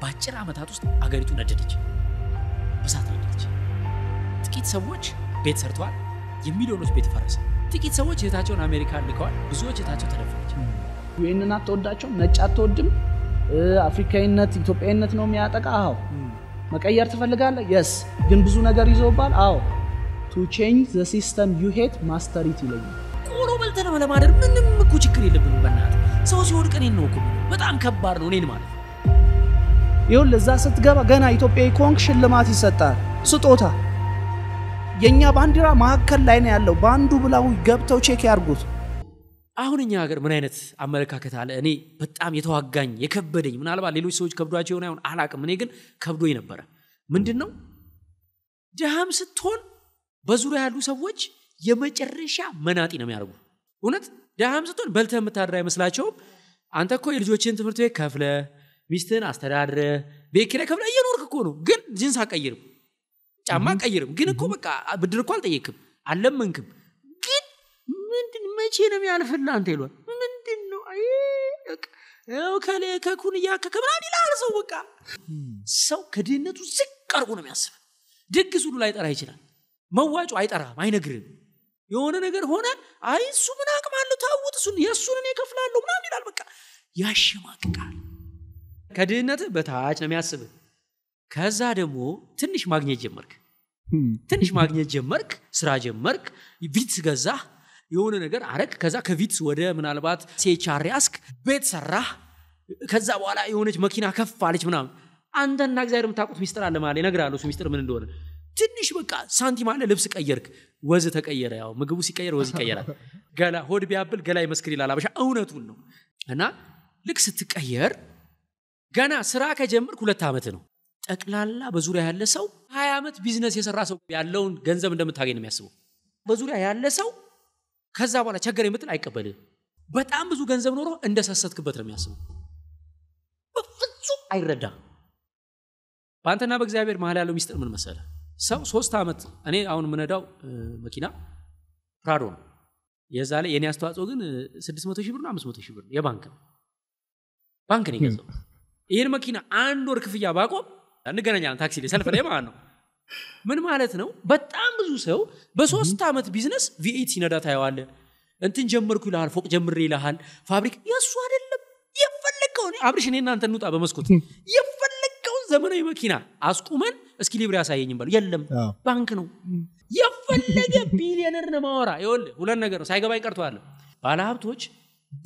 በአጭር ዓመታት ውስጥ አገሪቱ ነደደች፣ በሳት ነደደች። ጥቂት ሰዎች ቤት ሰርተዋል፣ የሚሊዮኖች ቤት ፈረሰ። ጥቂት ሰዎች እህታቸውን አሜሪካ ልከዋል፣ ብዙዎች እህታቸው ተደፈረች። ይህንን አትወዳቸውም፣ ነጭ አትወድም፣ አፍሪካዊነት ኢትዮጵያዊነት ነው የሚያጠቃ። አዎ መቀየር ትፈልጋለህ? የስ ግን ብዙ ነገር ይዘውባል። አዎ ቱ ቼንጅ ዘ ሲስተም ዩ ሄት ማስተሪት ይለኛል። ቆሎ በልተን ለማደር ምንም እኮ ችግር የለብንም። በእናትህ ሰው ሲወድቅ እኔን ነው እኮ በጣም ከባድ ነው እኔን ማለት ይሁን ለዛ ስትገባ ገና ኢትዮጵያዊ ከሆንክ ሽልማት ይሰጣል፣ ስጦታ። የእኛ ባንዲራ መካከል ላይ ነው ያለው። በአንዱ ብላው ገብተው ቼክ ያርጉት። አሁን እኛ ሀገር ምን አይነት አመለካከት አለ? እኔ በጣም የተዋጋኝ የከበደኝ፣ ምናልባት ሌሎች ሰዎች ከብዷቸው የሆነ አሁን አላቅም፣ እኔ ግን ከብዶኝ ነበረ። ምንድን ነው ድሃም ስትሆን በዙሪያ ያሉ ሰዎች የመጨረሻ መናጢ ነው የሚያደርጉ። እውነት ድሃም ስትሆን በልተ የምታድር አይመስላቸውም። አንተ እኮ የልጆችን ትምህርት ቤት ከፍለ ሚስትን አስተዳድረህ ቤት ኪራይ ከፍለህ እየኖርክ እኮ ነው። ግን ጅንስ አቀይርም፣ ጫማ አቀይርም። ግን እኮ በቃ ብድር እኮ አልጠየክም አልለመንክም። ግን ምንድን መቼ ነው ያልፍላ አንተ ይሏል። ምንድን ነው ከለ ከኩን እያከከ ምናምን ይልሃል ሰው። በቃ ሰው ከድህነቱ ዝቅ አርጎ ነው የሚያስብ። ድግስ ሁሉ ላይጠራ ይችላል። መዋጮ አይጠራም፣ አይነግርም። የሆነ ነገር ሆነ፣ አይ እሱ ምን አቅም አለው ታውጥ፣ እሱን የእሱን እኔ ከፍላለሁ ምናም ይላል። በቃ ያሸማቅቃል። ከድህነትህ በታች ነው የሚያስብህ። ከዛ ደግሞ ትንሽ ማግኘት ጀመርክ፣ ትንሽ ማግኘት ጀመርክ፣ ስራ ጀመርክ፣ ቪትስ ገዛ የሆነ ነገር አረግ። ከዛ ከቪትስ ወደ ምናልባት ሴቻሪ አስክ ቤት ሰራህ። ከዛ በኋላ የሆነች መኪና ከፍ አለች ምናምን። አንተና እግዚአብሔር የምታቁት ሚስጥር አለ ማለ እነግርሃለሁ፣ እሱ ሚስጥር ምን እንደሆነ ትንሽ በቃ ሳንቲም አለ፣ ልብስ ቀየርክ፣ ወዝ ተቀየረ። ያው ምግቡ ሲቀየር ወዝ ይቀየራል። ገላ ሆድ ቢያብል ገላ ይመስክር ይላል አበሻ። እውነቱን ነው። እና ልክ ስትቀየር ገና ስራ ከጀምር ሁለት ዓመት ነው። ጠቅላላ በዙሪያ ያለ ሰው ሀያ ዓመት ቢዝነስ የሰራ ሰው ያለውን ገንዘብ እንደምታገኝ ነው የሚያስበው። በዙሪያ ያለ ሰው ከዛ በኋላ ቸገር ብትል አይቀበልህ። በጣም ብዙ ገንዘብ ኖሮ እንደሰሰትክበት ነው የሚያስበው። በፍጹም አይረዳ። በአንተና በእግዚአብሔር መሀል ያለው ሚስጥር ምን መሰለ? ሰው ሶስት ዓመት እኔ አሁን የምነዳው መኪና ፕራዶ ነው። የዛ ላይ የእኔ አስተዋጽኦ ግን ስድስት መቶ ሺህ ብር ነው አምስት መቶ ሺህ ብር የባንክ ነው ባንክ ነው የገዛው ይህን መኪና አንድ ወር ክፍያ ባቆም እንገናኛለን ታክሲ ላይ ሰልፍ ላይ ማለት ነው ምን ማለት ነው በጣም ብዙ ሰው በሶስት ዓመት ቢዝነስ ቪኤት ሲነዳ ታየዋለ እንትን ጀመርኩ ይልሃል ፎቅ ጀምር ይልሃል ፋብሪክ የእሱ አይደለም የፈለግከውን አብርሽ እኔ እናንተ እንውጣ በመስኮት የፈለግከውን ዘመናዊ መኪና አስቁመን እስኪ ሊብሪ ያሳየኝም በሉ የለም ባንክ ነው የፈለገ ቢሊየነር ነው ማወራ ይወል ሁለት ነገር ነው ሳይገባ ይቀርተዋለ ባለሀብቶች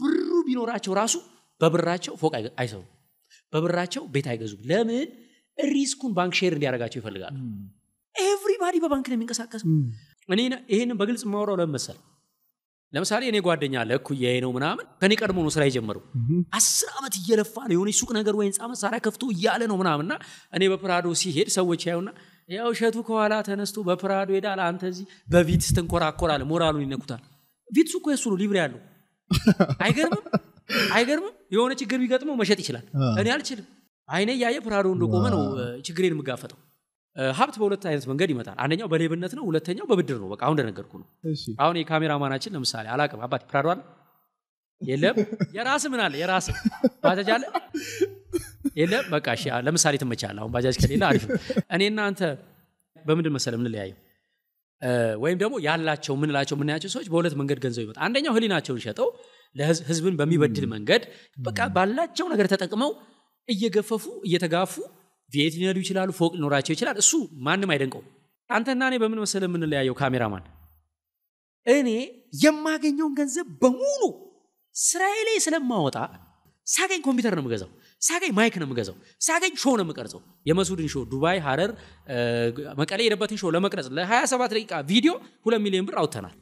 ብሩ ቢኖራቸው ራሱ በብራቸው ፎቅ አይሰሩም በብራቸው ቤት አይገዙም። ለምን? ሪስኩን ባንክ ሼር እንዲያደርጋቸው ይፈልጋሉ። ኤቭሪባዲ በባንክ ነው የሚንቀሳቀስ እኔ ይህን በግልጽ የማወራው ለመሰል ለምሳሌ እኔ ጓደኛ ለኩ እኩያዬ ነው ምናምን፣ ከኔ ቀድሞ ነው ስራ የጀመረው። አስር ዓመት እየለፋ ነው የሆነ ሱቅ ነገር ወይ ህንፃ መሳሪያ ከፍቶ እያለ ነው ምናምንና እኔ በፕራዶ ሲሄድ ሰዎች ያዩና ያው እሸቱ ከኋላ ተነስቶ በፕራዶ ሄዳል፣ አንተ እዚህ በቪትስ ትንኮራኮራል። ሞራሉን ይነኩታል። ቪትሱ እኮ የሱ ነው፣ ሊብሬ ያለው አይገርምም? አይገርምም? የሆነ ችግር ቢገጥመው መሸጥ ይችላል። እኔ አልችልም። አይኔ እያየ ፍርሃዱ እንደቆመ ነው ችግሬን የምጋፈጠው። ሀብት በሁለት አይነት መንገድ ይመጣል። አንደኛው በሌብነት ነው፣ ሁለተኛው በብድር ነው። በቃ አሁን እንደነገርኩ ነው። አሁን የካሜራማናችን ለምሳሌ አላቅም አባት ፕራዶ አለ የለም። የራስ ምን አለ የራስ ባጃጅ አለ የለም። በቃ ለምሳሌ ትመቻለ። አሁን ባጃጅ ከሌለ አሪፍ ነው። እኔና አንተ በምንድን መሰለ የምንለያየው ወይም ደግሞ ያላቸው ምንላቸው የምናያቸው ሰዎች በሁለት መንገድ ገንዘብ ይመጣል። አንደኛው ህሊናቸውን ሸጠው ህዝብን በሚበድል መንገድ በቃ ባላቸው ነገር ተጠቅመው እየገፈፉ እየተጋፉ ቤት ሊነዱ ይችላሉ፣ ፎቅ ሊኖራቸው ይችላል። እሱ ማንም አይደንቀው። አንተና እኔ በምን መሰለ የምንለያየው ካሜራማን፣ እኔ የማገኘውን ገንዘብ በሙሉ ስራዬ ላይ ስለማወጣ ሳገኝ ኮምፒውተር ነው የምገዛው፣ ሳገኝ ማይክ ነው የምገዛው፣ ሳገኝ ሾው ነው የምቀርጸው። የመሱድን ሾው ዱባይ፣ ሀረር፣ መቀሌ የደበትን ሾው ለመቅረጽ ለ27 ደቂቃ ቪዲዮ ሁለት ሚሊዮን ብር አውጥተናል።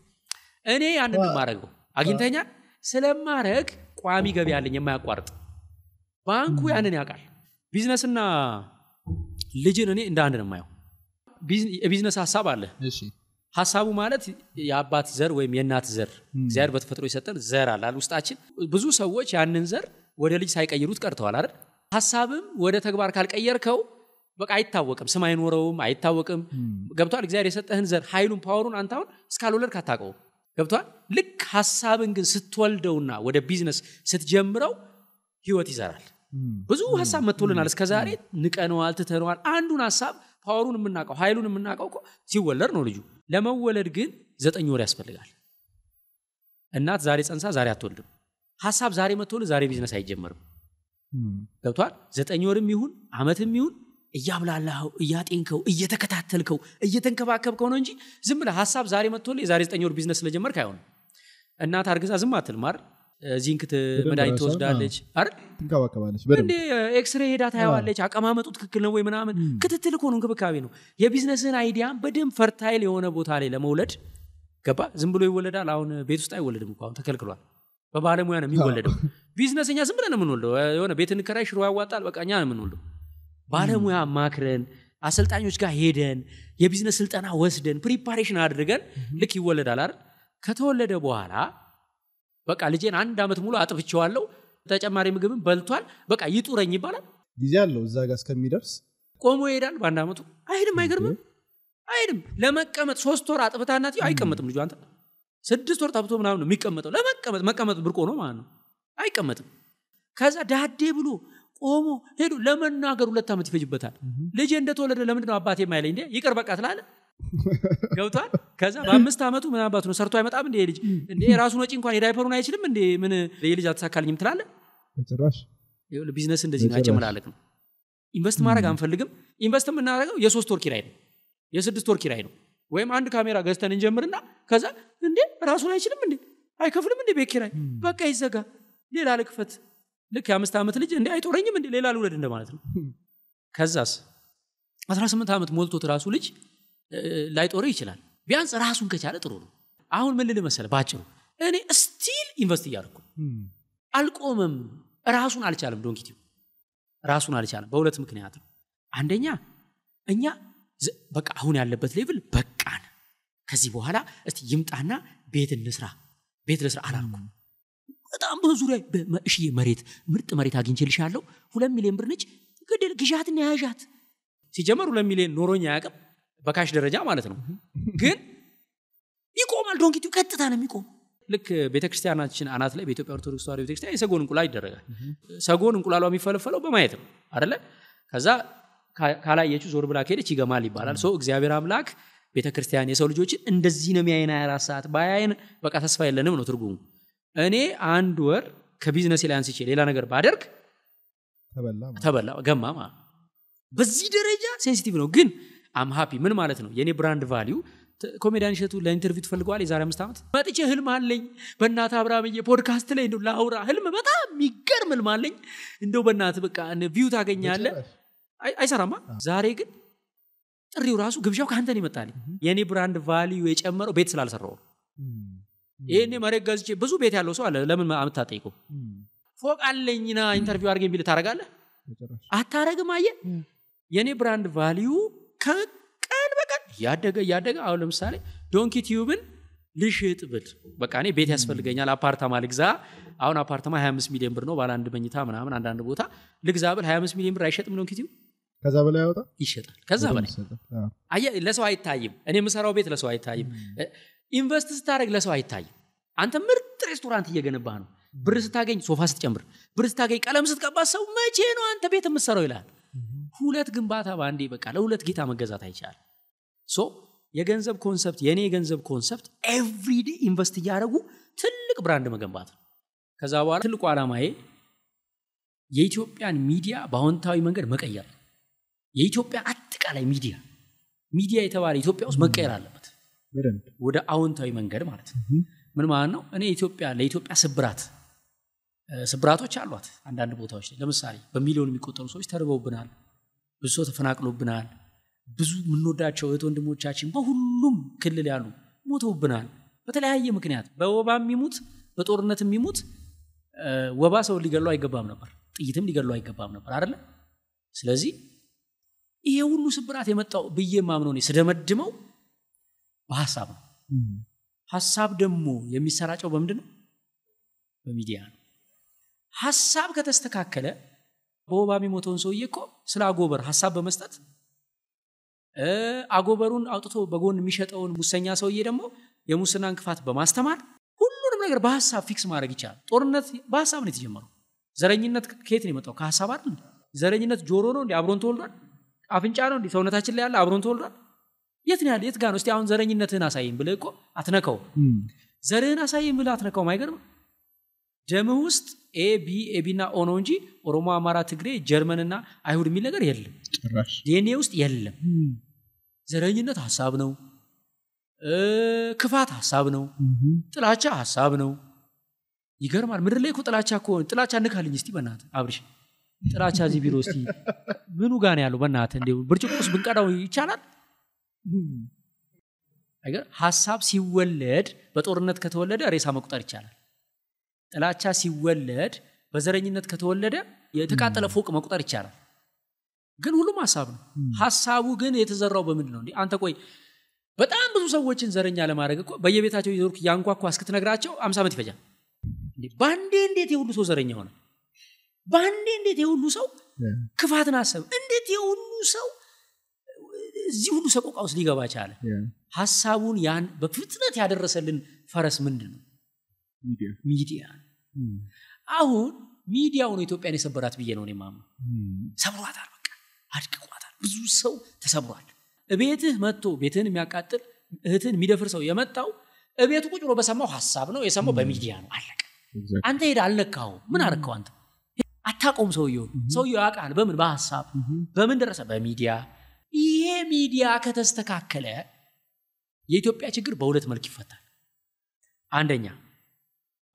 እኔ ያንን ማድረገው አግኝተኛል ስለማረግ ቋሚ ገቢ አለኝ የማያቋርጥ ባንኩ ያንን ያውቃል። ቢዝነስና ልጅን እኔ እንደ አንድ ነው የማየው። የቢዝነስ ሀሳብ አለ። ሀሳቡ ማለት የአባት ዘር ወይም የእናት ዘር እግዚአብሔር በተፈጥሮ የሰጠን ዘር አለ ውስጣችን። ብዙ ሰዎች ያንን ዘር ወደ ልጅ ሳይቀይሩት ቀርተዋል አይደል? ሀሳብም ወደ ተግባር ካልቀየርከው በቃ አይታወቅም፣ ስም አይኖረውም፣ አይታወቅም። ገብቷል? እግዚአብሔር የሰጠህን ዘር ሀይሉን ፓወሩን አንታሁን እስካልወለድ ካታቀውም ገብቷል። ልክ ሀሳብን ግን ስትወልደውና ወደ ቢዝነስ ስትጀምረው ህይወት ይዘራል። ብዙ ሀሳብ መጥቶልናል እስከዛሬ ንቀነዋል፣ ትተነዋል። አንዱን ሀሳብ ፓወሩን የምናውቀው ሀይሉን የምናውቀው ሲወለድ ነው ልጁ። ለመወለድ ግን ዘጠኝ ወር ያስፈልጋል። እናት ዛሬ ፀንሳ ዛሬ አትወልድም። ሀሳብ ዛሬ መጥቶልህ ዛሬ ቢዝነስ አይጀመርም። ገብቷል። ዘጠኝ ወርም ይሁን አመትም ይሁን እያብላላኸው እያጤንከው እየተከታተልከው እየተንከባከብከው ነው እንጂ ዝም ብለህ ሀሳብ ዛሬ መጥቶ የዛሬ ዘጠኝ ወር ቢዝነስ ስለጀመርክ አይሆንም እናት አርግዛ ዝም አትልም አይደል ዚንክ መድኃኒት ትወስዳለች አይደል ኤክስሬ ሄዳ ታየዋለች አቀማመጡ ትክክል ነው ወይ ምናምን ክትትል እኮ ነው እንክብካቤ ነው የቢዝነስን አይዲያ በደንብ ፈርታይል የሆነ ቦታ ላይ ለመውለድ ገባ ዝም ብሎ ይወለዳል አሁን ቤት ውስጥ አይወለድም አሁን ተከልክሏል በባለሙያ ነው የሚወለደው ቢዝነስኛ ዝም ብለን ነው የምንወልደው የሆነ ቤት እንከራይ ሽሮ ያዋጣል በቃ እኛ ነው የምንወልደው ባለሙያ ማክረን አሰልጣኞች ጋር ሄደን የቢዝነስ ስልጠና ወስደን ፕሪፓሬሽን አድርገን ልክ ይወለዳል አይደል? ከተወለደ በኋላ በቃ ልጄን አንድ አመት ሙሉ አጥብቼዋለሁ፣ ተጨማሪ ምግብን በልቷል፣ በቃ ይጡረኝ ይባላል። ጊዜ አለው እዛ ጋር እስከሚደርስ ቆሞ ይሄዳል። በአንድ አመቱ አይሄድም። አይገርምም? አይሄድም። ለመቀመጥ ሶስት ወር አጥብታ እናት አይቀመጥም ልጁ አንተ ስድስት ወር ጠብቶ ምናምን ነው የሚቀመጠው። ለመቀመጥ መቀመጥ ብርቆ ነው ማለት ነው። አይቀመጥም። ከዛ ዳዴ ብሎ ቆሞ ሄዱ ለመናገር ሁለት ዓመት ይፈጅበታል ልጅ እንደተወለደ ለምንድ ነው አባቴ የማይለኝ እንዴ ይቅር በቃ ትላለ ገብቷል ከዛ በአምስት ዓመቱ ምን አባቱ ነው ሰርቶ አይመጣም እንዲ ልጅ እንዴ የራሱን ወጪ እንኳን የዳይፐሩን አይችልም እንዴ ምን የልጅ አተሳካልኝም ትላለ ቢዝነስ እንደዚህ ናቸ መላለቅ ነው ኢንቨስት ማድረግ አንፈልግም ኢንቨስት የምናደረገው የሶስት ወር ኪራይ ነው የስድስት ወር ኪራይ ነው ወይም አንድ ካሜራ ገዝተን እንጀምርና ከዛ እንዴ ራሱን አይችልም እንዴ አይከፍልም እንዴ ቤት ኪራይ በቃ ይዘጋ ሌላ ልክፈት ልክ የአምስት ዓመት ልጅ እንዲ አይጦረኝም እንዲ ሌላ ልውለድ እንደማለት ነው ከዛስ 18 ዓመት ሞልቶት ራሱ ልጅ ላይጦረ ይችላል ቢያንስ ራሱን ከቻለ ጥሩ ነው አሁን ምን ልል መሰለ ባጭሩ እኔ ስቲል ኢንቨስት እያደርኩ አልቆመም ራሱን አልቻለም ዶንኪቲ ራሱን አልቻለም በሁለት ምክንያት ነው አንደኛ እኛ በቃ አሁን ያለበት ሌቭል በቃን ከዚህ በኋላ እስቲ ይምጣና ቤት እንስራ ቤት ልስራ አላልኩም በጣም ዙሪያ በመእሽዬ መሬት ምርጥ መሬት አግኝቼልሻለሁ ሁለት ሚሊዮን ብር ነች ግድል ግዣትና ያዣት ሲጀመር ሁለት ሚሊዮን ኖሮኝ አያቅም በካሽ ደረጃ ማለት ነው ግን ይቆማል ዶንኪቲው ቀጥታ ነው የሚቆም ልክ ቤተክርስቲያናችን አናት ላይ በኢትዮጵያ ኦርቶዶክስ ተዋህዶ ቤተክርስቲያን የሰጎን እንቁላል ይደረጋል ሰጎን እንቁላሏ የሚፈለፈለው በማየት ነው አደለ ከዛ ካላየችው ዞር ብላ ከሄደች ይገማል ይባላል ሰው እግዚአብሔር አምላክ ቤተክርስቲያን የሰው ልጆችን እንደዚህ ነው የሚያይን አራት ሰዓት በአያይን በቃ ተስፋ የለንም ነው ትርጉሙ እኔ አንድ ወር ከቢዝነስ ላይ አንስቼ ሌላ ነገር ባደርግ ተበላ ገማ በዚህ ደረጃ ሴንሲቲቭ ነው ግን አም ሀፒ ምን ማለት ነው የእኔ ብራንድ ቫሊዩ ኮሜዲያን ሸቱ ለኢንተርቪው ትፈልገዋል የዛሬ አምስት ዓመት መጥቼ ህልም አለኝ በእናት አብርሃምዬ ፖድካስት ላይ እንደው ለአውራ ህልም በጣም የሚገርም ህልም አለኝ እንደው በእናት በቃ ቪው ታገኛለ አይሰራማ ዛሬ ግን ጥሪው ራሱ ግብዣው ከአንተን ይመጣልኝ የእኔ ብራንድ ቫሊዩ የጨመረው ቤት ስላልሰራው ይሄኔ መሬት ገዝቼ ብዙ ቤት ያለው ሰው አለ። ለምን አምታጠይቁ? ፎቅ አለኝና ኢንተርቪው አርገኝ ቢል ታረጋለ አታረግም። አየ የእኔ ብራንድ ቫሊዩ ከቀን በቀን እያደገ እያደገ አሁን ለምሳሌ ዶንኪ ቲዩብን ልሽጥ ብል በቃ እኔ ቤት ያስፈልገኛል፣ አፓርታማ ልግዛ። አሁን አፓርታማ 25 ሚሊዮን ብር ነው፣ ባለ አንድ መኝታ ምናምን አንዳንድ ቦታ ልግዛ ብል 25 ሚሊዮን ብር አይሸጥም ዶንኪ ቲዩብ ከዛ በላይ ያወጣ ይሸጣል። ከዛ በላይ ለሰው አይታይም። እኔ የምሰራው ቤት ለሰው አይታይም። ኢንቨስት ስታደረግ ለሰው አይታይም። አንተ ምርጥ ሬስቶራንት እየገነባህ ነው። ብር ስታገኝ ሶፋ ስትጨምር፣ ብር ስታገኝ ቀለም ስትቀባ፣ ሰው መቼ ነው አንተ ቤት የምትሰራው ይላል። ሁለት ግንባታ በአንዴ በቃ ለሁለት ጌታ መገዛት አይቻልም። ሶ የገንዘብ ኮንሰፕት የእኔ የገንዘብ ኮንሰፕት ኤቭሪዴ ኢንቨስት እያደረጉ ትልቅ ብራንድ መገንባት ነው። ከዛ በኋላ ትልቁ ዓላማዬ የኢትዮጵያን ሚዲያ በአዎንታዊ መንገድ መቀየር፣ የኢትዮጵያ አጠቃላይ ሚዲያ ሚዲያ የተባለ ኢትዮጵያ ውስጥ መቀየር አለበት። ወደ አዎንታዊ መንገድ ማለት ነው። ምን ማለት ነው? እኔ ኢትዮጵያ ለኢትዮጵያ ስብራት ስብራቶች አሏት። አንዳንድ ቦታዎች ላይ ለምሳሌ በሚሊዮን የሚቆጠሩ ሰዎች ተርበውብናል፣ ብዙ ሰው ተፈናቅሎብናል፣ ብዙ የምንወዳቸው እህት ወንድሞቻችን በሁሉም ክልል ያሉ ሞተውብናል። በተለያየ ምክንያት በወባ የሚሙት በጦርነት የሚሙት ወባ ሰው ሊገሉ አይገባም ነበር፣ ጥይትም ሊገሉ አይገባም ነበር አይደለ? ስለዚህ ይሄ ሁሉ ስብራት የመጣው ብዬ ማምነው ስደመድመው በሀሳብ ነው። ሀሳብ ደግሞ የሚሰራጨው በምድ ነው? በሚዲያ ነው። ሀሳብ ከተስተካከለ በወባ የሚሞተውን ሰውዬ እኮ ስለ አጎበር ሀሳብ በመስጠት አጎበሩን አውጥቶ በጎን የሚሸጠውን ሙሰኛ ሰውዬ ደግሞ የሙስና እንክፋት በማስተማር ሁሉንም ነገር በሀሳብ ፊክስ ማድረግ ይቻላል። ጦርነት በሀሳብ ነው የተጀመረው። ዘረኝነት ከየት ነው የመጣው? ከሀሳብ አይደል? ዘረኝነት ጆሮ ነው እንዲ አብሮን ተወልዷል። አፍንጫ ነው እንዲ ሰውነታችን ላይ ያለ አብሮን ተወልዷል። የት ነው ያለ የት ጋር ነው እስቲ አሁን ዘረኝነትህን አሳይም ብለ እኮ አትነከው ዘርህን አሳይም ብለ አትነከው አይገርም ደምህ ውስጥ ኤ ቢ ኤ ቢ ና ኦኖ እንጂ ኦሮሞ አማራ ትግሬ ጀርመንና አይሁድ የሚል ነገር የለም ዲኤንኤ ውስጥ የለም ዘረኝነት ሀሳብ ነው ክፋት ሀሳብ ነው ጥላቻ ሀሳብ ነው ይገርማል ምድር ላይ ጥላቻ ከሆነ ጥላቻ ንካልኝ እስቲ በናት አብርሽ ጥላቻ እዚህ ቢሮ እስቲ ምኑ ጋን ያለው በናት እንዲ ብርጭቆስ ብንቀዳው ይቻላል ነገር ሀሳብ ሲወለድ በጦርነት ከተወለደ ሬሳ መቁጠር ይቻላል። ጥላቻ ሲወለድ በዘረኝነት ከተወለደ የተቃጠለ ፎቅ መቁጠር ይቻላል። ግን ሁሉም ሀሳብ ነው። ሀሳቡ ግን የተዘራው በምንድን ነው? አንተ ቆይ በጣም ብዙ ሰዎችን ዘረኛ ለማድረግ እኮ በየቤታቸው የዞርክ ያንኳኩ እስክትነግራቸው አምሳ ዓመት ይፈጃል። በአንዴ እንዴት የሁሉ ሰው ዘረኛ ሆነ? በአንዴ እንዴት የሁሉ ሰው ክፋትን አሰብ? እንዴት የሁሉ ሰው እዚህ ሁሉ ሰቆቃ ውስጥ ሊገባ ቻለ ሀሳቡን ያን በፍጥነት ያደረሰልን ፈረስ ምንድን ነው ሚዲያ አሁን ሚዲያው ነው ኢትዮጵያን የሰበራት ብዬ ነው ማም ሰብሯታል በቃ አድቅቋታል ብዙ ሰው ተሰብሯል ቤትህ መጥቶ ቤትህን የሚያቃጥል እህትን የሚደፍር ሰው የመጣው እቤቱ ቁጭሮ በሰማው ሀሳብ ነው የሰማው በሚዲያ ነው አለቀ አንተ ሄደ አልነካው ምን አርከው አንተ አታቆም ሰውየው ሰውየው ያውቃል በምን በሀሳብ በምን ደረሰ በሚዲያ ሚዲያ ከተስተካከለ የኢትዮጵያ ችግር በሁለት መልክ ይፈታል። አንደኛ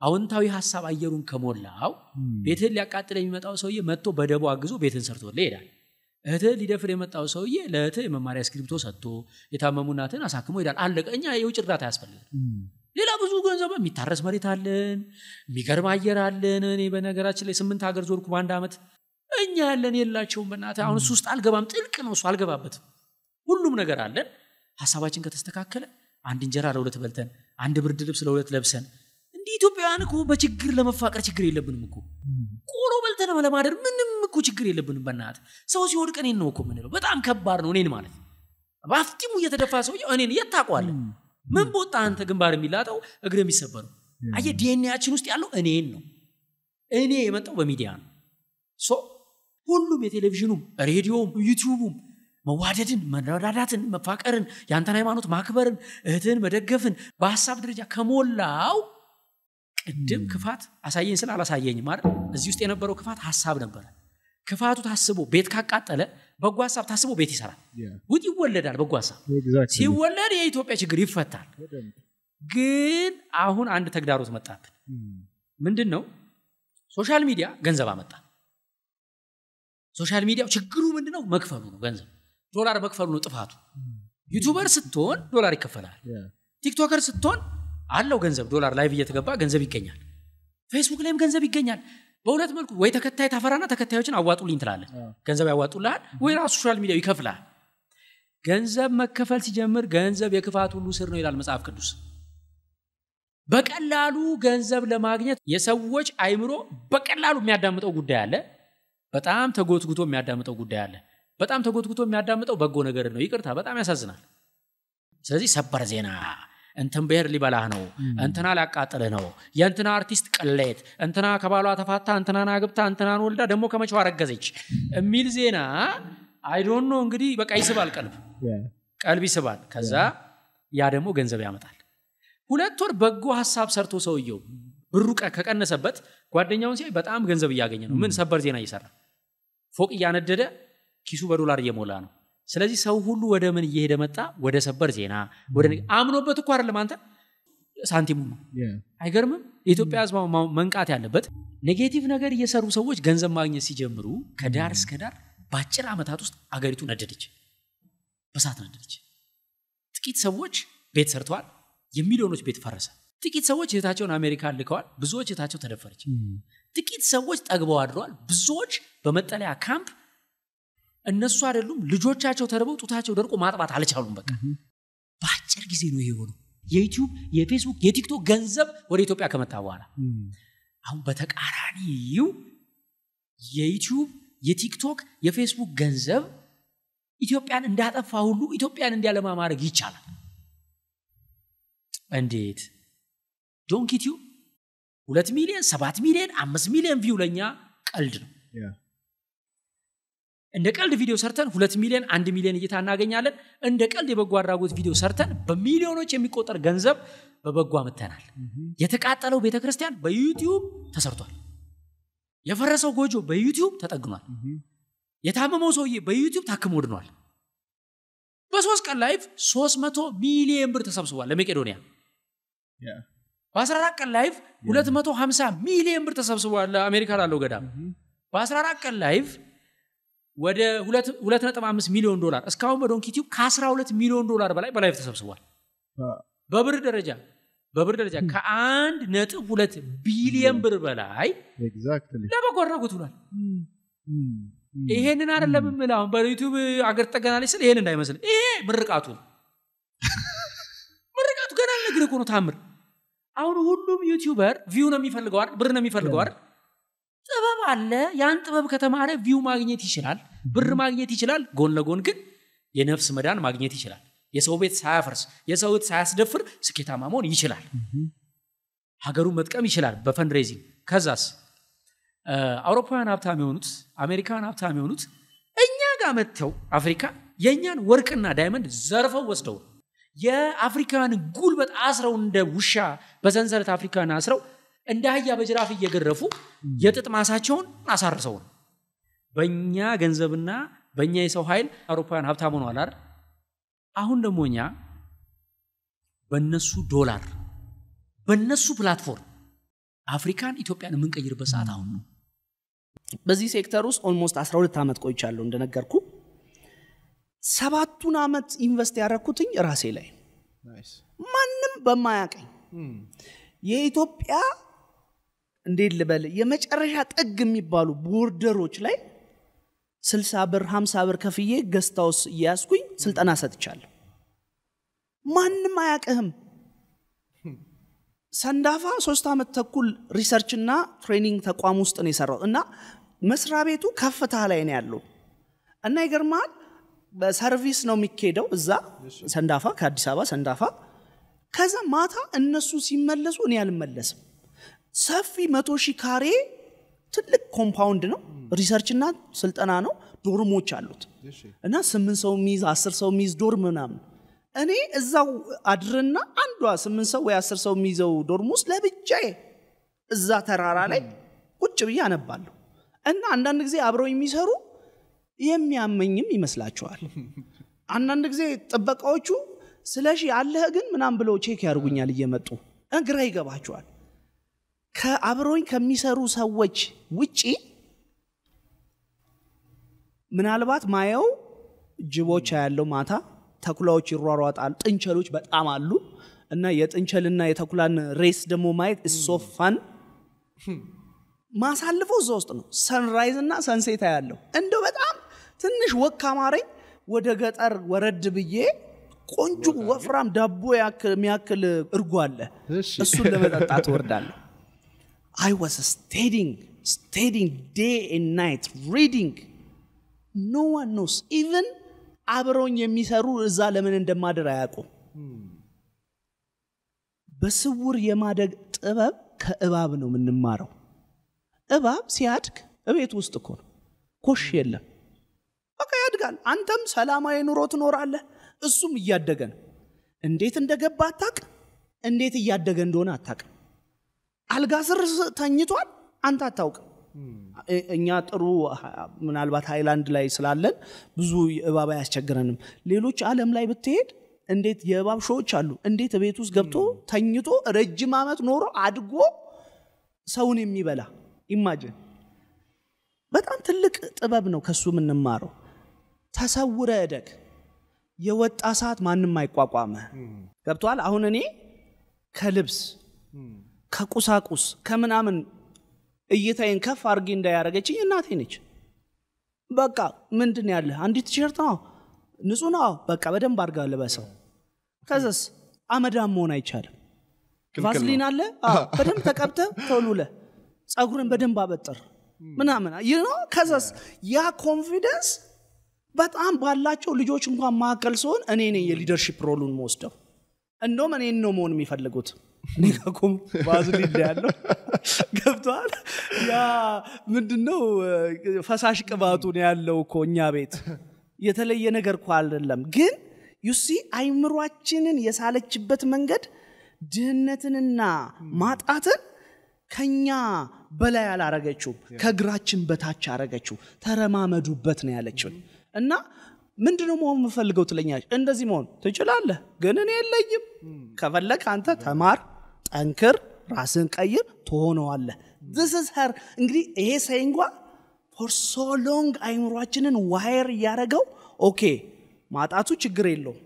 አውንታዊ ሀሳብ አየሩን ከሞላው ቤትህን ሊያቃጥል የሚመጣው ሰውዬ መጥቶ በደቦ አግዞ ቤትን ሰርቶለ ይሄዳል። እህትህ ሊደፍር የመጣው ሰውዬ ለእህትህ የመማሪያ እስክሪብቶ ሰጥቶ የታመሙናትን አሳክሞ ይሄዳል። አለቀ። እኛ የውጭ እርዳታ ያስፈልጋል። ሌላ ብዙ ገንዘብ የሚታረስ መሬት አለን፣ የሚገርም አየር አለን። እኔ በነገራችን ላይ ስምንት ሀገር ዞርኩ በአንድ ዓመት። እኛ ያለን የላቸውም። በእናትህ አሁን እሱ ውስጥ አልገባም። ጥልቅ ነው እሱ፣ አልገባበትም። ሁሉም ነገር አለን ሀሳባችን ከተስተካከለ አንድ እንጀራ ለሁለት በልተን አንድ ብርድ ልብስ ለሁለት ለብሰን እንደ ኢትዮጵያውያን እኮ በችግር ለመፋቀር ችግር የለብንም እኮ ቆሎ በልተን ለማደር ምንም እኮ ችግር የለብንም በናት ሰው ሲወድቅ እኔን ነው እኮ የምንለው በጣም ከባድ ነው እኔን ማለት በአፍቲሙ እየተደፋ ሰው እኔን የት ምን በወጣ አንተ ግንባር የሚላጠው እግር የሚሰበረው አየ ዲኤንኤያችን ውስጥ ያለው እኔን ነው እኔ የመጣው በሚዲያ ነው ሁሉም የቴሌቪዥኑም ሬዲዮም ዩቲዩቡም መዋደድን መረዳዳትን መፋቀርን የአንተን ሃይማኖት ማክበርን እህትህን መደገፍን በሀሳብ ደረጃ ከሞላው ቅድም ክፋት አሳየኝ ስለ አላሳየኝ ማለት እዚህ ውስጥ የነበረው ክፋት ሀሳብ ነበረ ክፋቱ ታስቦ ቤት ካቃጠለ በጎ ሀሳብ ታስቦ ቤት ይሰራል ውጥ ይወለዳል በጎ ሀሳብ ሲወለድ የኢትዮጵያ ችግር ይፈታል ግን አሁን አንድ ተግዳሮት መጣብን ምንድን ነው ሶሻል ሚዲያ ገንዘብ አመጣ ሶሻል ሚዲያው ችግሩ ምንድነው መክፈሉ ነው ገንዘብ ዶላር መክፈሉ ነው ጥፋቱ ዩቱበር ስትሆን ዶላር ይከፈላል ቲክቶከር ስትሆን አለው ገንዘብ ዶላር ላይ እየተገባ ገንዘብ ይገኛል ፌስቡክ ላይም ገንዘብ ይገኛል በሁለት መልኩ ወይ ተከታይ ታፈራና ተከታዮችን አዋጡልኝ ትላለ ገንዘብ ያዋጡልል ወይ ራሱ ሶሻል ሚዲያው ይከፍላል ገንዘብ መከፈል ሲጀምር ገንዘብ የክፋት ሁሉ ስር ነው ይላል መጽሐፍ ቅዱስ በቀላሉ ገንዘብ ለማግኘት የሰዎች አይምሮ በቀላሉ የሚያዳምጠው ጉዳይ አለ በጣም ተጎትጉቶ የሚያዳምጠው ጉዳይ አለ በጣም ተጎትጉቶ የሚያዳምጠው በጎ ነገር ነው። ይቅርታ በጣም ያሳዝናል። ስለዚህ ሰበር ዜና እንትን ብሔር ሊበላህ ነው፣ እንትና ሊያቃጥልህ ነው፣ የእንትና አርቲስት ቅሌት፣ እንትና ከባሏ ተፋታ፣ እንትና አግብታ፣ እንትናን ወልዳ ደግሞ ከመቸው አረገዘች የሚል ዜና አይዶኖ እንግዲህ በቃ ይስባል፣ ቀልብ ቀልብ ይስባል። ከዛ ያ ደግሞ ገንዘብ ያመጣል። ሁለት ወር በጎ ሀሳብ ሰርቶ ሰውየው ብሩ ከቀነሰበት ጓደኛውን ሲያይ በጣም ገንዘብ እያገኘ ነው። ምን ሰበር ዜና እየሰራ ፎቅ እያነደደ ኪሱ በዶላር እየሞላ ነው ስለዚህ ሰው ሁሉ ወደ ምን እየሄደ መጣ ወደ ሰበር ዜና ወደ አምኖበት እኳ አይደለም አንተ ሳንቲሙ ነው አይገርምም የኢትዮጵያ ህዝብ መንቃት ያለበት ኔጌቲቭ ነገር እየሰሩ ሰዎች ገንዘብ ማግኘት ሲጀምሩ ከዳር እስከ ዳር በአጭር ዓመታት ውስጥ አገሪቱ ነደደች በሳት ነደደች ጥቂት ሰዎች ቤት ሰርተዋል የሚሊዮኖች ቤት ፈረሰ ጥቂት ሰዎች እህታቸውን አሜሪካ ልከዋል ብዙዎች እህታቸው ተደፈረች mm. ጥቂት ሰዎች ጠግበው አድረዋል ብዙዎች በመጠለያ ካምፕ እነሱ አይደሉም ልጆቻቸው ተርበው ጡታቸው ደርቆ ማጥባት አልቻሉም። በቃ በአጭር ጊዜ ነው የሆነው። የዩቲዩብ፣ የፌስቡክ፣ የቲክቶክ ገንዘብ ወደ ኢትዮጵያ ከመጣ በኋላ አሁን በተቃራኒው የዩቲዩብ፣ የቲክቶክ፣ የፌስቡክ ገንዘብ ኢትዮጵያን እንዳጠፋ ሁሉ ኢትዮጵያን እንዲያለማ ማድረግ ይቻላል። እንዴት ዶንኪቲዩ ሁለት ሚሊዮን ሰባት ሚሊዮን አምስት ሚሊዮን ቪው ለእኛ ቀልድ ነው። እንደ ቀልድ ቪዲዮ ሰርተን ሁለት ሚሊዮን አንድ ሚሊዮን እይታ እናገኛለን እንደ ቀልድ የበጎ አድራጎት ቪዲዮ ሰርተን በሚሊዮኖች የሚቆጠር ገንዘብ በበጎ አምተናል የተቃጠለው ቤተ ክርስቲያን በዩቲዩብ ተሰርቷል የፈረሰው ጎጆ በዩቲዩብ ተጠግኗል የታመመው ሰውዬ በዩቲዩብ ታክሞ ድኗል በሶስት ቀን ላይቭ 300 ሚሊየን ብር ተሰብስቧል ለመቄዶኒያ በ14 ቀን ላይቭ 250 ሚሊየን ብር ተሰብስቧል ለአሜሪካ ላለው ገዳም mm-hmm. በ14 ቀን ላይቭ ወደ 2.5 ሚሊዮን ዶላር እስካሁን በዶንኪ ቲዩብ ከ12 ሚሊዮን ዶላር በላይ በላይፍ ተሰብስቧል በብር ደረጃ በብር ደረጃ ከአንድ ነጥብ ሁለት ቢሊየን ብር በላይ ለበጎ አድራጎት ብሏል ይሄንን አይደለም ምል አሁን በዩቱብ አገር ትጠገናለች ስል ይሄን እንዳይመስል ይሄ ምርቃቱ ምርቃቱ ገና ነግር እኮ ነው ታምር አሁን ሁሉም ዩቲዩበር ቪው ነው የሚፈልገው ብር ነው የሚፈልገው አይደል ጥበብ አለ ያን ጥበብ ከተማረ ቪው ማግኘት ይችላል ብር ማግኘት ይችላል ጎን ለጎን ግን የነፍስ መዳን ማግኘት ይችላል የሰው ቤት ሳያፈርስ የሰው ቤት ሳያስደፍር ስኬታማ መሆን ይችላል ሀገሩ መጥቀም ይችላል በፈንድሬዚንግ ከዛስ አውሮፓውያን ሀብታም የሆኑት አሜሪካን ሀብታም የሆኑት እኛ ጋር መጥተው አፍሪካ የእኛን ወርቅና ዳይመንድ ዘርፈው ወስደው የአፍሪካን ጉልበት አስረው እንደ ውሻ በሰንሰለት አፍሪካን አስረው እንደ አህያ በጅራፍ እየገረፉ የጥጥ ማሳቸውን አሳርሰው ነው። በእኛ ገንዘብና በእኛ የሰው ኃይል አውሮፓውያን ሀብታም ሆነዋል አይደል? አሁን ደግሞ እኛ በእነሱ ዶላር በእነሱ ፕላትፎርም አፍሪካን ኢትዮጵያን የምንቀይርበት ሰዓት አሁን ነው። በዚህ ሴክተር ውስጥ ኦልሞስት 12 ዓመት ቆይቻለሁ እንደነገርኩ። ሰባቱን ዓመት ኢንቨስት ያደረግኩትኝ ራሴ ላይ ማንም በማያቀኝ የኢትዮጵያ እንዴት ልበል የመጨረሻ ጥግ የሚባሉ ቦርደሮች ላይ ስልሳ ብር ሀምሳ ብር ከፍዬ ገስታውስ እያያስኩኝ ስልጠና ሰጥቻለሁ። ማንም አያቅህም። ሰንዳፋ ሶስት ዓመት ተኩል ሪሰርችና ትሬኒንግ ተቋም ውስጥ ነው የሰራው እና መስሪያ ቤቱ ከፍታ ላይ ነው ያለው እና ይገርማል። በሰርቪስ ነው የሚካሄደው እዛ ሰንዳፋ፣ ከአዲስ አበባ ሰንዳፋ። ከዛ ማታ እነሱ ሲመለሱ እኔ አልመለስም። ሰፊ መቶ ሺህ ካሬ ትልቅ ኮምፓውንድ ነው። ሪሰርችና ስልጠና ነው። ዶርሞች አሉት እና ስምንት ሰው የሚይዝ አስር ሰው የሚይዝ ዶርም ምናምን እኔ እዛው አድርና አንዷ ስምንት ሰው ወይ አስር ሰው የሚይዘው ዶርም ውስጥ ለብቻዬ እዛ ተራራ ላይ ቁጭ ብዬ አነባለሁ እና አንዳንድ ጊዜ አብረው የሚሰሩ የሚያመኝም ይመስላቸዋል። አንዳንድ ጊዜ ጥበቃዎቹ ስለሺ አለህ ግን ምናም ብለው ቼክ ያደርጉኛል እየመጡ ግራ ይገባቸዋል። ከአብሮኝ ከሚሰሩ ሰዎች ውጪ ምናልባት ማየው ጅቦች ያለው ማታ ተኩላዎች ይሯሯጣል ጥንቸሎች በጣም አሉ እና የጥንቸልና የተኩላን ሬስ ደግሞ ማየት እሶፋን ማሳልፈው እዛ ውስጥ ነው። ሰንራይዝ እና ሰንሴታ ያለው እንደ በጣም ትንሽ ወክ ወደ ገጠር ወረድ ብዬ ቆንጆ ወፍራም ዳቦ የሚያክል እርጎ አለ። እሱን ለመጠጣት ወርዳለሁ። I was studying, studying day and night, reading. ኖ ዋን ኖስ ኢቨን አብረውኝ የሚሰሩ እዛ ለምን እንደማደር አያውቁም። በስውር የማደግ ጥበብ ከእባብ ነው የምንማረው። እባብ ሲያድግ እቤት ውስጥ እኮ ነው፣ ኮሽ የለም። በቃ ያድጋል። አንተም ሰላማዊ ኑሮ ትኖራለህ፣ እሱም እያደገ ነው። እንዴት እንደገባ አታቅ፣ እንዴት እያደገ እንደሆነ አታቅም። አልጋ ስር ተኝቷል። አንተ አታውቅም። እኛ ጥሩ ምናልባት ሃይላንድ ላይ ስላለን ብዙ እባብ አያስቸግረንም። ሌሎች አለም ላይ ብትሄድ እንዴት የእባብ ሾዎች አሉ። እንዴት ቤት ውስጥ ገብቶ ተኝቶ ረጅም ዓመት ኖሮ አድጎ ሰውን የሚበላ ኢማጅን። በጣም ትልቅ ጥበብ ነው ከሱ የምንማረው። ተሰውረ እደግ። የወጣ ሰዓት ማንም አይቋቋመ። ገብቷል። አሁን እኔ ከልብስ ከቁሳቁስ ከምናምን እይታዬን ከፍ አድርጌ እንዳያደረገችኝ እናቴ ነች። በቃ ምንድን ያለ አንዲት ቲሸርት ነው ንጹህ ነው በቃ በደንብ አድርጋ ልበሰው። ከዘስ አመዳም መሆን አይቻልም። ቫዝሊን አለ በደንብ ተቀብተ ተውሉለ ፀጉርን በደንብ አበጥር ምናምን ነው ከዘስ ያ ኮንፊደንስ በጣም ባላቸው ልጆች እንኳን መካከል ሲሆን እኔ ነ የሊደርሽፕ ሮሉን መወስደው። እንደውም እኔን ነው መሆን የሚፈልጉት። እኔ ጋ ያለው ገብተዋል ያ ምንድነው ፈሳሽ ቅባቱ ያለው እኮ እኛ ቤት የተለየ ነገር እኮ አይደለም ግን ዩሲ አይምሯችንን የሳለችበት መንገድ ድህነትንና ማጣትን ከኛ በላይ አላረገችው ከእግራችን በታች አረገችው ተረማመዱበት ነው ያለችው እና ምንድነው መሆን የምፈልገው ትለኛለች እንደዚህ መሆን ትችላለህ ግን እኔ የለይም ከፈለግ አንተ ተማር ጠንክር፣ ራስን ቀይር፣ ትሆነዋለ ስ ር እንግዲህ ይሄ ሰይንጓ ፎር ሶ ሎንግ አይምሯችንን ዋይር እያደረገው ኦኬ ማጣቱ ችግር የለውም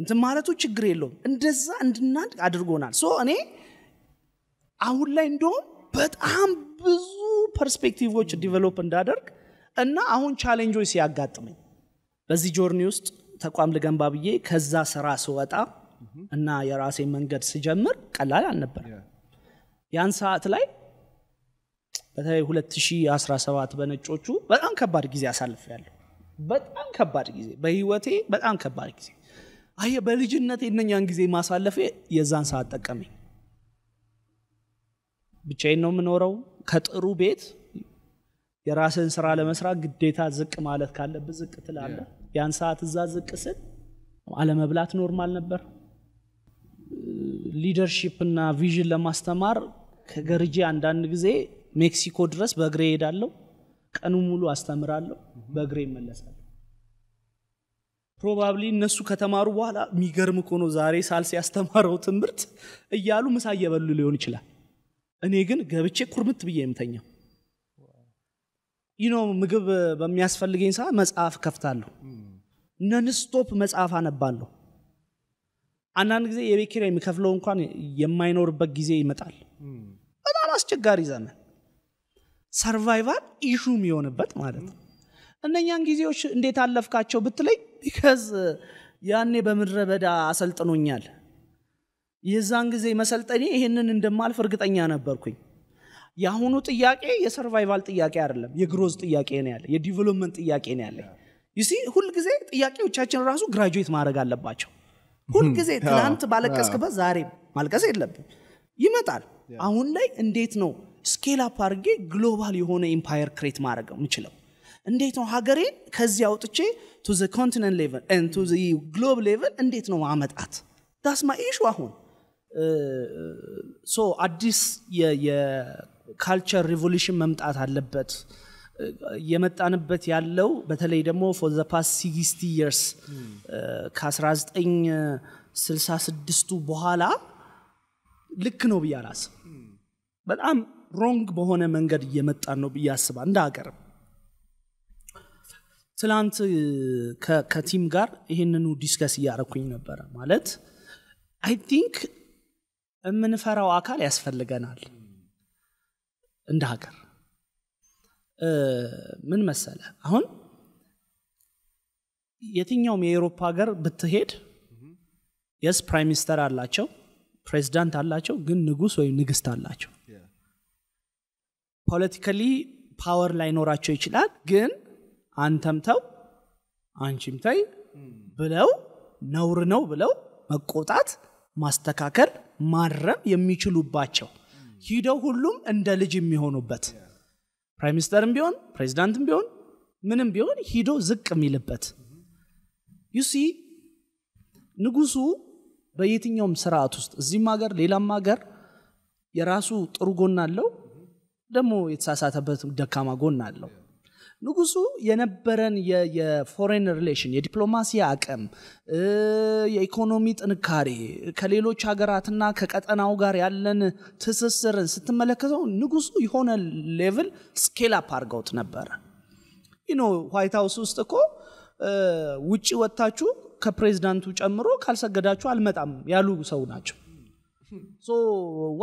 እንትን ማለቱ ችግር የለውም እንደዛ እንድናድ አድርጎናል። ሶ እኔ አሁን ላይ እንደውም በጣም ብዙ ፐርስፔክቲቮች ዲቨሎፕ እንዳደርግ እና አሁን ቻሌንጆች ሲያጋጥመኝ በዚህ ጆርኒ ውስጥ ተቋም ልገንባ ብዬ ከዛ ስራ ስወጣ Mm-hmm. እና የራሴ መንገድ ስጀምር ቀላል አልነበር ያን ሰዓት ላይ በተለይ 2017 በነጮቹ በጣም ከባድ ጊዜ አሳልፍ ያለሁ በጣም ከባድ ጊዜ በህይወቴ በጣም ከባድ ጊዜ አየ በልጅነት የነኛን ጊዜ ማሳለፍ የዛን ሰዓት ጠቀመኝ ብቻዬን ነው የምኖረው ከጥሩ ቤት የራስን ስራ ለመስራት ግዴታ ዝቅ ማለት ካለብ ዝቅ ትላለ ያን ሰዓት እዛ ዝቅ ስል አለመብላት ኖርማል ነበር ሊደርሺፕ እና ቪዥን ለማስተማር ከገርጄ አንዳንድ ጊዜ ሜክሲኮ ድረስ በእግሬ ሄዳለሁ። ቀኑ ሙሉ አስተምራለሁ፣ በእግሬ ይመለሳለሁ። ፕሮባብሊ እነሱ ከተማሩ በኋላ የሚገርም እኮ ዛሬ ሳልስ ያስተማረው ትምህርት እያሉ ምሳ እየበሉ ሊሆን ይችላል። እኔ ግን ገብቼ ኩርምት ብዬ የምተኛው ይኖ ምግብ በሚያስፈልገኝ ሰ መጽሐፍ ከፍታለሁ፣ ነንስቶፕ መጽሐፍ አነባለሁ። አንዳንድ ጊዜ የቤት ኪራይ የሚከፍለው እንኳን የማይኖርበት ጊዜ ይመጣል በጣም አስቸጋሪ ዘመን ሰርቫይቫል ኢሹ የሚሆንበት ማለት ነው እነኛን ጊዜዎች እንዴት አለፍካቸው ብትለኝ ቢከዝ ያኔ በምድረ በዳ አሰልጥኖኛል የዛን ጊዜ መሰልጠኔ ይህንን እንደማልፍ እርግጠኛ ነበርኩኝ የአሁኑ ጥያቄ የሰርቫይቫል ጥያቄ አይደለም የግሮዝ ጥያቄ ነው ያለ የዲቨሎፕመንት ጥያቄ ነው ያለ ዩሲ ሁልጊዜ ጥያቄዎቻችን ራሱ ግራጁዌት ማድረግ አለባቸው ሁልጊዜ ትናንት ባለቀስክበት ዛሬ ማልቀስ የለብን ይመጣል አሁን ላይ እንዴት ነው ስኬል አፕ አድርጌ ግሎባል የሆነ ኢምፓየር ክሬት ማድረግ የምችለው እንዴት ነው ሀገሬን ከዚህ አውጥቼ ቱ ዘ ኮንቲነንት ሌቨል ቱ ግሎብ ሌቨል እንዴት ነው ማመጣት ዳስማ ኢሹ አሁን ሶ አዲስ የካልቸር ሪቮሉሽን መምጣት አለበት የመጣንበት ያለው በተለይ ደግሞ ፎር ዘ ፓስት ሲክስቲ ይርስ ከ1966ቱ በኋላ ልክ ነው ብዬ hmm. በጣም ሮንግ በሆነ መንገድ እየመጣን ነው ብዬ አስባ እንደ ሀገርም ትላንት uh, ከቲም ጋር ይህንኑ ዲስከስ እያረኩኝ ነበረ። ማለት አይ ቲንክ የምንፈራው አካል ያስፈልገናል hmm. እንደ ሀገር ምን መሰለ አሁን የትኛውም የኤሮፓ ሀገር ብትሄድ የስ ፕራይም ሚኒስተር አላቸው ፕሬዚዳንት አላቸው ግን ንጉስ ወይም ንግስት አላቸው ፖለቲካሊ ፓወር ላይኖራቸው ይችላል ግን አንተምተው አንቺምተይ ብለው ነውር ነው ብለው መቆጣት ማስተካከል ማረም የሚችሉባቸው ሂደው ሁሉም እንደ ልጅ የሚሆኑበት ፕራይም ሚኒስተርም ቢሆን ፕሬዚዳንትም ቢሆን ምንም ቢሆን ሂዶ ዝቅ የሚልበት ዩሲ ንጉሱ በየትኛውም ስርዓት ውስጥ እዚህም ሀገር ሌላም ሀገር የራሱ ጥሩ ጎን አለው ደግሞ የተሳሳተበት ደካማ ጎን አለው ንጉሱ የነበረን የፎሬን ሪሌሽን የዲፕሎማሲ አቅም፣ የኢኮኖሚ ጥንካሬ፣ ከሌሎች ሀገራትና ከቀጠናው ጋር ያለን ትስስርን ስትመለከተው ንጉሱ የሆነ ሌቭል ስኬል አፕ አርገውት ነበረ። ይኖ ዋይት ሀውስ ውስጥ እኮ ውጭ ወጥታችሁ ከፕሬዚዳንቱ ጨምሮ ካልሰገዳችሁ አልመጣም ያሉ ሰው ናቸው።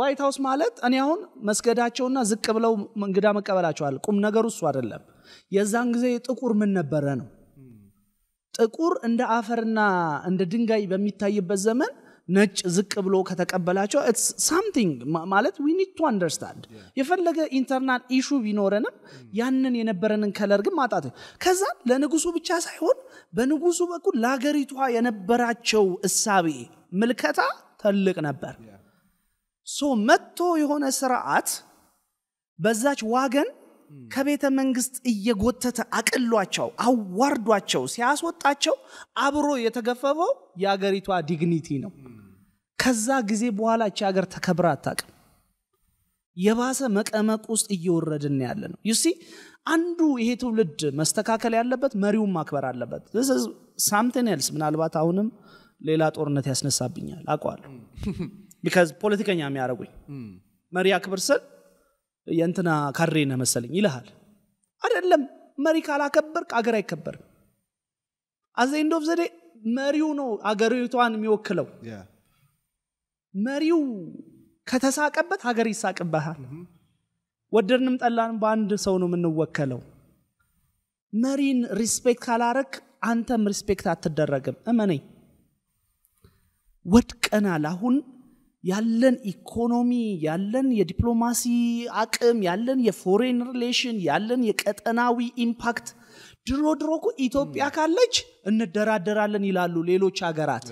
ዋይት ሀውስ ማለት እኔ አሁን መስገዳቸውና ዝቅ ብለው እንግዳ መቀበላቸው ቁም ነገር እሱ አይደለም። የዛን ጊዜ ጥቁር ምን ነበረ ነው። ጥቁር እንደ አፈርና እንደ ድንጋይ በሚታይበት ዘመን ነጭ ዝቅ ብሎ ከተቀበላቸው ሳምቲንግ ማለት ዊ ኒድ ቱ አንደርስታንድ የፈለገ ኢንተርናል ኢሹ ቢኖረንም mm. ያንን የነበረንን ከለር ግን ማጣት ከዛ ለንጉሱ ብቻ ሳይሆን በንጉሱ በኩል ለሀገሪቷ የነበራቸው እሳቤ ምልከታ ትልቅ ነበር ሶ መጥቶ የሆነ ስርዓት በዛች ዋገን ከቤተ መንግስት እየጎተተ አቅሏቸው አዋርዷቸው ሲያስወጣቸው አብሮ የተገፈፈው የአገሪቷ ዲግኒቲ ነው። ከዛ ጊዜ በኋላ እቺ ሀገር ተከብራ አታቅም። የባሰ መቀመቅ ውስጥ እየወረድን ያለ ነው። ዩሲ አንዱ ይሄ ትውልድ መስተካከል ያለበት መሪውን ማክበር አለበት። ሳምቲን ኤልስ ምናልባት አሁንም ሌላ ጦርነት ያስነሳብኛል አቋል ቢካዝ ፖለቲከኛ የሚያደረጉኝ መሪ አክብር ስል የእንትና ካሬ ነህ መሰለኝ ይልሃል። አይደለም መሪ ካላከበርክ አገር አይከበርም። አዘ ዘዴ መሪው ነው አገሪቷን የሚወክለው። መሪው ከተሳቀበት ሀገር ይሳቅበሃል። ወደድንም ጠላን በአንድ ሰው ነው የምንወከለው። መሪን ሪስፔክት ካላረክ አንተም ሪስፔክት አትደረግም። እመነኝ። ወድቀናል አሁን ያለን ኢኮኖሚ፣ ያለን የዲፕሎማሲ አቅም፣ ያለን የፎሬን ሪሌሽን፣ ያለን የቀጠናዊ ኢምፓክት ድሮ ድሮ እኮ ኢትዮጵያ ካለች እንደራደራለን ይላሉ ሌሎች ሀገራት።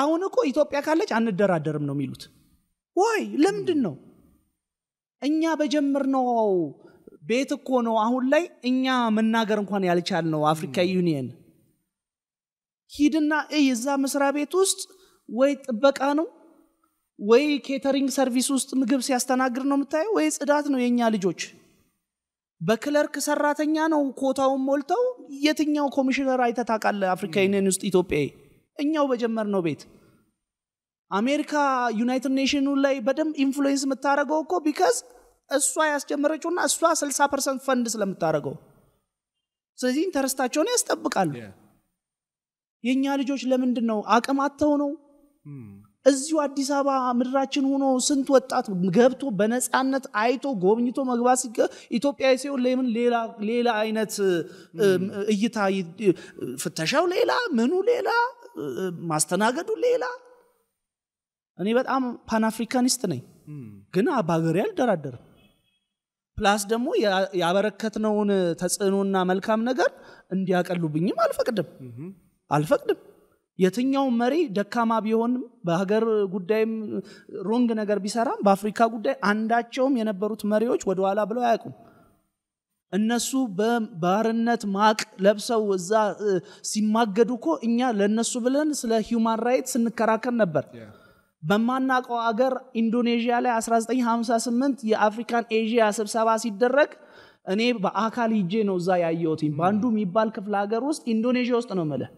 አሁን እኮ ኢትዮጵያ ካለች አንደራደርም ነው የሚሉት። ወይ ለምንድን ነው እኛ በጀምር ነው ቤት እኮ ነው አሁን ላይ እኛ መናገር እንኳን ያልቻል ነው አፍሪካ ዩኒየን ሂድና እይ እዛ መስሪያ ቤት ውስጥ ወይ ጥበቃ ነው ወይ ኬተሪንግ ሰርቪስ ውስጥ ምግብ ሲያስተናግድ ነው የምታየው፣ ወይ ጽዳት ነው የእኛ ልጆች። በክለርክ ሰራተኛ ነው ኮታውን ሞልተው። የትኛው ኮሚሽነር አይተታቃለ አፍሪካ ዩኒየን ውስጥ ኢትዮጵያ እኛው ነው ቤት አሜሪካ ዩናይትድ ኔሽኑ ላይ በደንብ ኢንፍሉዌንስ የምታደርገው እኮ ቢካዝ እሷ ያስጀመረችውና እሷ 60 ፐርሰንት ፈንድ ስለምታደረገው ስለዚህ ኢንተረስታቸውን ያስጠብቃሉ። የእኛ ልጆች ለምንድን ነው አቅም አተው ነው እዚሁ አዲስ አበባ ምድራችን ሆኖ ስንት ወጣት ገብቶ በነፃነት አይቶ ጎብኝቶ መግባት ሲገ ኢትዮጵያ ሲሆን ለምን ሌላ አይነት እይታ ፍተሻው ሌላ ምኑ ሌላ ማስተናገዱ ሌላ እኔ በጣም ፓንአፍሪካኒስት ነኝ ግን በሀገሬ አልደራደርም ፕላስ ደግሞ ያበረከትነውን ተጽዕኖና መልካም ነገር እንዲያቀሉብኝም አልፈቅድም አልፈቅድም የትኛው መሪ ደካማ ቢሆንም በሀገር ጉዳይም ሮንግ ነገር ቢሰራም በአፍሪካ ጉዳይ አንዳቸውም የነበሩት መሪዎች ወደኋላ ብለው አያውቁም። እነሱ በባርነት ማቅ ለብሰው እዛ ሲማገዱ እኮ እኛ ለእነሱ ብለን ስለ ሂውማን ራይት ስንከራከር ነበር። በማናቀው አገር ኢንዶኔዥያ ላይ 1958 የአፍሪካን ኤዥያ ስብሰባ ሲደረግ እኔ በአካል ይጄ ነው እዛ ያየሁትኝ። በአንዱ የሚባል ክፍለ ሀገር ውስጥ ኢንዶኔዥያ ውስጥ ነው መለህ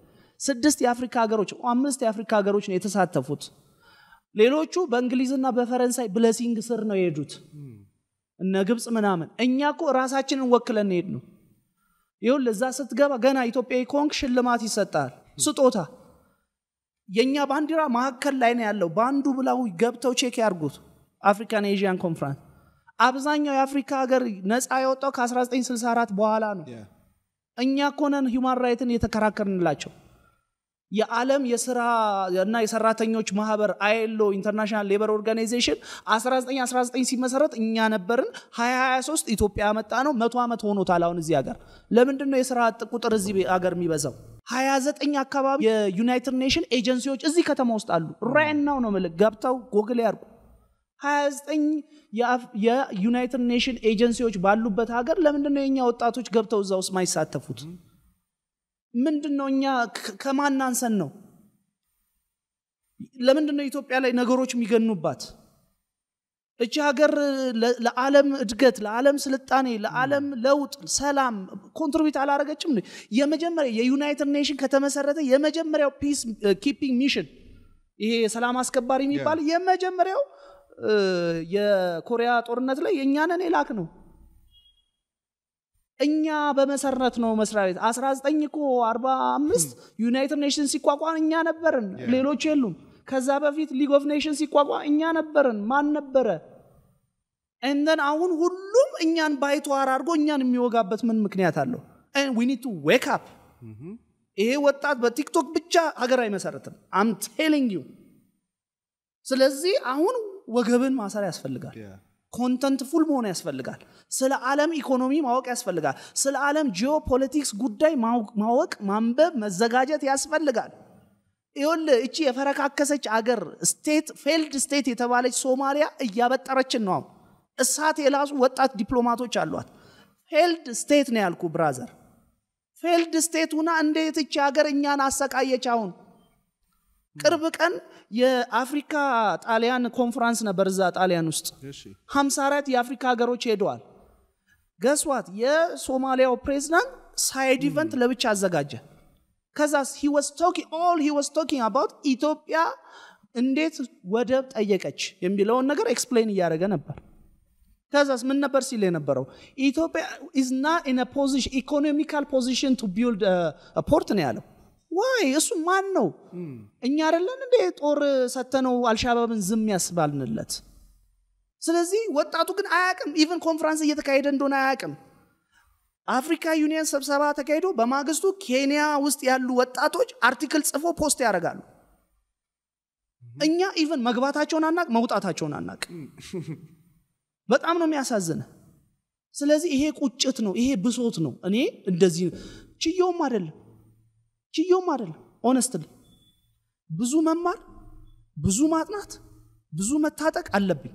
ስድስት የአፍሪካ ሀገሮች አምስት የአፍሪካ ሀገሮች ነው የተሳተፉት። ሌሎቹ በእንግሊዝና በፈረንሳይ ብለሲንግ ስር ነው የሄዱት እነ ግብፅ ምናምን። እኛ ኮ ራሳችንን ወክለን ሄድ ነው። ይሁን ለዛ ስትገባ ገና ኢትዮጵያ ኮንክ ሽልማት ይሰጣል፣ ስጦታ። የእኛ ባንዲራ ማካከል ላይ ነው ያለው። በአንዱ ብላው ገብተው ቼክ ያርጉት። አፍሪካን ኤዥያን ኮንፍራንስ አብዛኛው የአፍሪካ ሀገር ነፃ የወጣው ከ1964 በኋላ ነው። እኛ ኮነን ሂውማን ራይትን የተከራከርንላቸው የዓለም የስራ እና የሰራተኞች ማህበር አይሎ ኢንተርናሽናል ሌበር ኦርጋናይዜሽን 1919 ሲመሰረት እኛ ነበርን። 2023 ኢትዮጵያ መጣ ነው። መቶ ዓመት ሆኖታል። አሁን እዚህ ሀገር ለምንድን ነው የስራ አጥ ቁጥር እዚህ ሀገር የሚበዛው? 29 አካባቢ የዩናይትድ ኔሽን ኤጀንሲዎች እዚህ ከተማ ውስጥ አሉ። ራይናው ነው ምልክ ገብተው ጎግል ያርጉ። 29 የዩናይትድ ኔሽን ኤጀንሲዎች ባሉበት ሀገር ለምንድነው ነው የእኛ ወጣቶች ገብተው እዛ ውስጥ ማይሳተፉት? ምንድን ነው እኛ ከማን አንሰን ነው ለምንድን ነው ኢትዮጵያ ላይ ነገሮች የሚገኑባት እቺ ሀገር ለዓለም እድገት ለዓለም ስልጣኔ ለዓለም ለውጥ ሰላም ኮንትሪቢዩት አላረገችም የመጀመሪያ የዩናይትድ ኔሽን ከተመሰረተ የመጀመሪያው ፒስ ኪፒንግ ሚሽን ይሄ የሰላም አስከባሪ የሚባል የመጀመሪያው የኮሪያ ጦርነት ላይ የእኛንን የላክ ነው እኛ በመሰረት ነው መስሪያ ቤት 19 እኮ 45 ዩናይትድ ኔሽንስ ሲቋቋም እኛ ነበርን፣ ሌሎች የሉም። ከዛ በፊት ሊግ ኦፍ ኔሽንስ ሲቋቋም እኛ ነበርን። ማን ነበረ? እንደን አሁን ሁሉም እኛን ባይተዋር አድርጎ እኛን የሚወጋበት ምን ምክንያት አለው? ዊ ኒድ ቱ ዌክ አፕ። ይሄ ወጣት በቲክቶክ ብቻ ሀገር አይመሰረትም። አም ቴሊንግ ዩ። ስለዚህ አሁን ወገብን ማሰር ያስፈልጋል። ኮንተንት ፉል መሆን ያስፈልጋል። ስለ ዓለም ኢኮኖሚ ማወቅ ያስፈልጋል። ስለ ዓለም ጂኦፖለቲክስ ጉዳይ ማወቅ፣ ማንበብ፣ መዘጋጀት ያስፈልጋል። ይሁል እቺ የፈረካከሰች አገር ስቴት ፌልድ ስቴት የተባለች ሶማሊያ እያበጠረችን ነው። እሳት የላሱ ወጣት ዲፕሎማቶች አሏት። ፌልድ ስቴት ነው ያልኩ ብራዘር። ፌልድ ስቴት ሁና እንዴት እቺ ሀገር እኛን አሰቃየች አሁን ቅርብ ቀን የአፍሪካ ጣሊያን ኮንፍራንስ ነበር እዛ ጣሊያን ውስጥ 54 የአፍሪካ ሀገሮች ሄደዋል ገስዋት የሶማሊያው ፕሬዚዳንት ሳይድ ኢቨንት ለብቻ አዘጋጀ ከዛ ኦል ቶኪንግ አባውት ኢትዮጵያ እንዴት ወደብ ጠየቀች የሚለውን ነገር ኤክስፕሌን እያደረገ ነበር ከዛስ ምን ነበር ሲል የነበረው ኢትዮጵያ ኢዝ ና ኢን ፖዚሽን ኢኮኖሚካል ፖዚሽን ቱ ቢልድ ፖርት ነው ያለው ዋይ እሱ ማን ነው? እኛ አይደለን እንዴ ጦር ሰተነው አልሻባብን ዝም ያስባልንለት? ስለዚህ ወጣቱ ግን አያቅም። ኢቨን ኮንፈረንስ እየተካሄደ እንደሆነ አያቅም። አፍሪካ ዩኒየን ስብሰባ ተካሂዶ በማግስቱ ኬንያ ውስጥ ያሉ ወጣቶች አርቲክል ጽፎ ፖስት ያደርጋሉ። እኛ ኢቨን መግባታቸውን አናቅ፣ መውጣታቸውን አናቅ። በጣም ነው የሚያሳዝነ። ስለዚህ ይሄ ቁጭት ነው፣ ይሄ ብሶት ነው። እኔ እንደዚህ ችየውም አይደለም ችየውም አይደለም ኦነስትሊ ብዙ መማር ብዙ ማጥናት ብዙ መታጠቅ አለብኝ